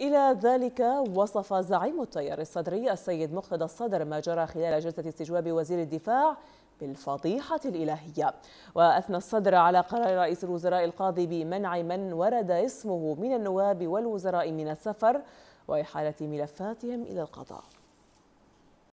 إلى ذلك وصف زعيم التيار الصدري السيد مقتدى الصدر ما جرى خلال جلسة استجواب وزير الدفاع بالفضيحة الإلهية وأثنى الصدر على قرار رئيس الوزراء القاضي بمنع من ورد اسمه من النواب والوزراء من السفر وإحالة ملفاتهم إلى القضاء